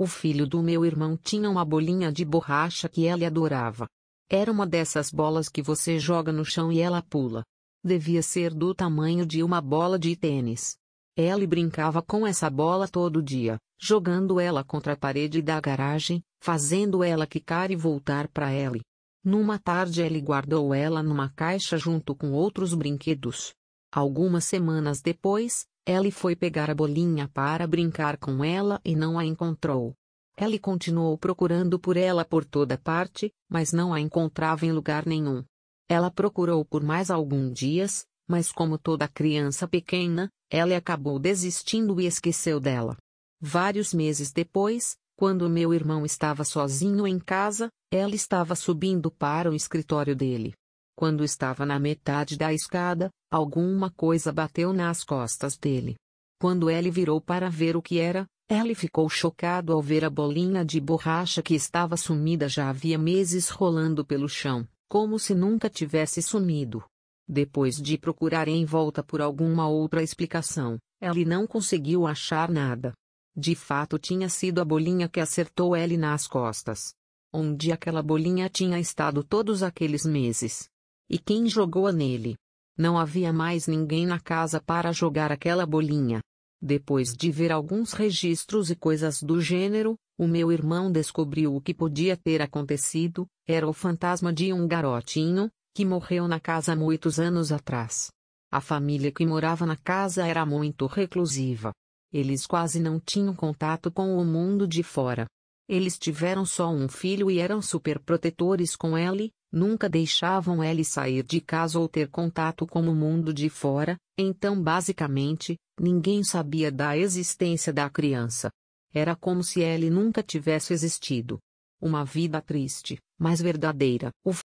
O filho do meu irmão tinha uma bolinha de borracha que ele adorava. Era uma dessas bolas que você joga no chão e ela pula. Devia ser do tamanho de uma bola de tênis. Ele brincava com essa bola todo dia, jogando ela contra a parede da garagem, fazendo ela quicar e voltar para ele. Numa tarde ele guardou ela numa caixa junto com outros brinquedos. Algumas semanas depois, Ellie foi pegar a bolinha para brincar com ela e não a encontrou. Ellie continuou procurando por ela por toda parte, mas não a encontrava em lugar nenhum. Ela procurou por mais alguns dias, mas como toda criança pequena, Ellie acabou desistindo e esqueceu dela. Vários meses depois, quando meu irmão estava sozinho em casa, ela estava subindo para o escritório dele. Quando estava na metade da escada, alguma coisa bateu nas costas dele. Quando ele virou para ver o que era, ele ficou chocado ao ver a bolinha de borracha que estava sumida já havia meses rolando pelo chão, como se nunca tivesse sumido. Depois de procurar em volta por alguma outra explicação, ele não conseguiu achar nada. De fato tinha sido a bolinha que acertou ele nas costas. Onde aquela bolinha tinha estado todos aqueles meses? E quem jogou nele? Não havia mais ninguém na casa para jogar aquela bolinha. Depois de ver alguns registros e coisas do gênero, o meu irmão descobriu o que podia ter acontecido: era o fantasma de um garotinho, que morreu na casa muitos anos atrás. A família que morava na casa era muito reclusiva. Eles quase não tinham contato com o mundo de fora. Eles tiveram só um filho e eram superprotetores com ele, Nunca deixavam ele sair de casa ou ter contato com o mundo de fora, então basicamente, ninguém sabia da existência da criança. Era como se ele nunca tivesse existido. Uma vida triste, mas verdadeira. O